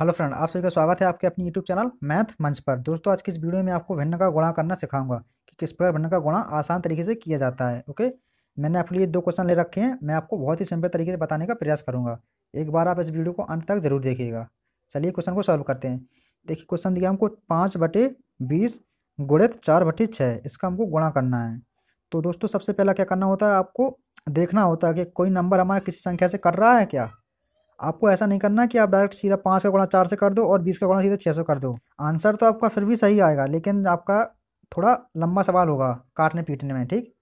hello friend आप सभी का स्वागत है आपके अपने यूट्यूब चैनल मैथ मंच पर दोस्तों आज की इस वीडियो में आपको भिन्न का गुणा करना सिखाऊंगा कि किस प्रकार भिन्न का गुणा आसान तरीके से किया जाता है ओके मैंने आपके लिए दो क्वेश्चन ले रखे हैं मैं आपको बहुत ही सिंपल तरीके से बताने का प्रयास करूँगा एक बार आप इस वीडियो को अंत तक जरूर देखिएगा चलिए क्वेश्चन को सॉल्व करते हैं देखिए क्वेश्चन दिया हमको पाँच बटे बीस गुणित चार बटे छः इसका हमको गुणा करना है तो दोस्तों सबसे पहला क्या करना होता है आपको देखना होता है कि कोई नंबर हमारा किसी संख्या से कर रहा है क्या आपको ऐसा नहीं करना कि आप डायरेक्ट सीधा पाँच का गुणा चार से कर दो और बीस का गुणा सीधा छः सौ कर दो आंसर तो आपका फिर भी सही आएगा लेकिन आपका थोड़ा लंबा सवाल होगा काटने पीटने में ठीक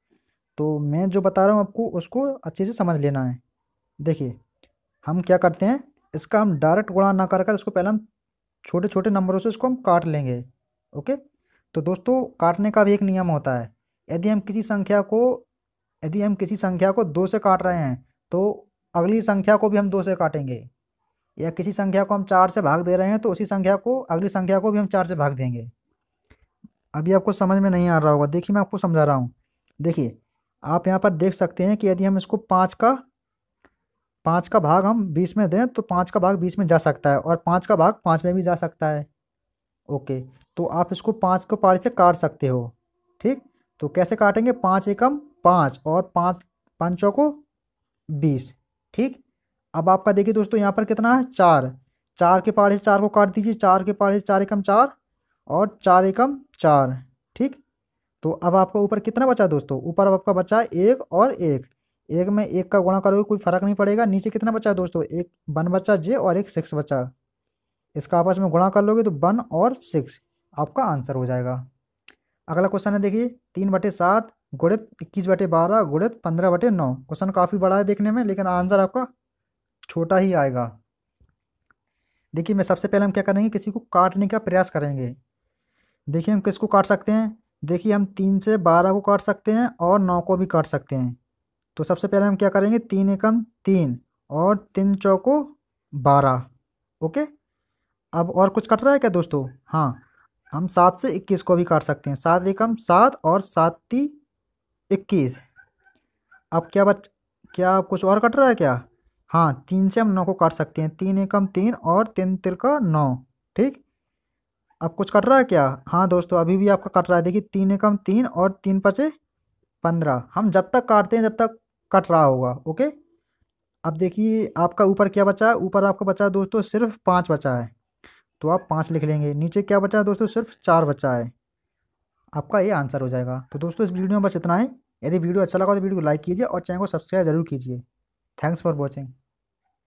तो मैं जो बता रहा हूँ आपको उसको अच्छे से समझ लेना है देखिए हम क्या करते हैं इसका हम डायरेक्ट गुणा ना कर कर इसको पहले हम छोटे छोटे नंबरों से इसको हम काट लेंगे ओके तो दोस्तों काटने का भी एक नियम होता है यदि हम किसी संख्या को यदि हम किसी संख्या को दो से काट रहे हैं तो अगली संख्या को भी हम दो से काटेंगे या किसी संख्या को हम चार से भाग दे रहे हैं तो उसी संख्या को अगली संख्या को भी हम चार से भाग देंगे अभी आपको समझ में नहीं आ रहा होगा देखिए मैं आपको समझा रहा हूँ देखिए आप यहाँ पर देख सकते हैं कि यदि हम इसको पाँच का पाँच का भाग हम बीस में दें तो पाँच का भाग बीस में जा सकता है और पाँच का भाग पाँच में भी जा सकता है ओके तो आप इसको पाँच को पारी से काट सकते हो ठीक तो कैसे काटेंगे पाँच एकम पाँच और पाँच पाँचों को बीस ठीक अब आपका देखिए दोस्तों यहाँ पर कितना है चार चार के पहाड़े से चार को काट दीजिए चार के पहाड़े से चार एकम चार और चार एकम चार ठीक तो अब आपका ऊपर कितना बचा दोस्तों ऊपर अब आपका बचा एक और एक एक में एक का गुणा करोगे कोई फर्क नहीं पड़ेगा नीचे कितना बचा दोस्तों एक वन बचा जे और एक सिक्स बचा इसका आपस में गुणा कर लोगे तो वन और सिक्स आपका आंसर हो जाएगा अगला क्वेश्चन है देखिए तीन बटे सात गुणित इक्कीस बटे बारह गुणित पंद्रह बटे नौ क्वेश्चन काफ़ी बड़ा है देखने में लेकिन आंसर आपका छोटा ही आएगा देखिए मैं सबसे पहले हम क्या करेंगे किसी को काटने का प्रयास करेंगे देखिए हम किसको काट सकते हैं देखिए हम तीन से बारह को काट सकते हैं और नौ को भी काट सकते हैं तो सबसे पहले हम क्या करेंगे तीन एकम तीन और तीन चौको बारह ओके अब और कुछ कट रहा है क्या दोस्तों हाँ हम सात से इक्कीस को भी काट सकते हैं सात एकम सात और सात ती इक्कीस अब क्या बच क्या आप कुछ और कट रहा है क्या हाँ तीन से हम नौ को काट सकते हैं तीन एकम तीन और तीन तिरका नौ ठीक अब कुछ कट रहा है क्या हाँ दोस्तों अभी भी आपका कट रहा है देखिए तीन एकम तीन और तीन पचे पंद्रह हम जब तक काटते हैं जब तक कट रहा होगा ओके अब देखिए आपका ऊपर क्या बचा है ऊपर आपका बचा है दोस्तों सिर्फ पाँच बचा है तो आप पाँच लिख लेंगे नीचे क्या बचा है दोस्तों सिर्फ चार बचा है आपका ये आंसर हो जाएगा तो दोस्तों इस वीडियो में बस इतना है यदि वीडियो अच्छा लगा तो वीडियो को लाइक कीजिए और चैनल को सब्सक्राइब जरूर कीजिए थैंक्स फॉर वॉचिंग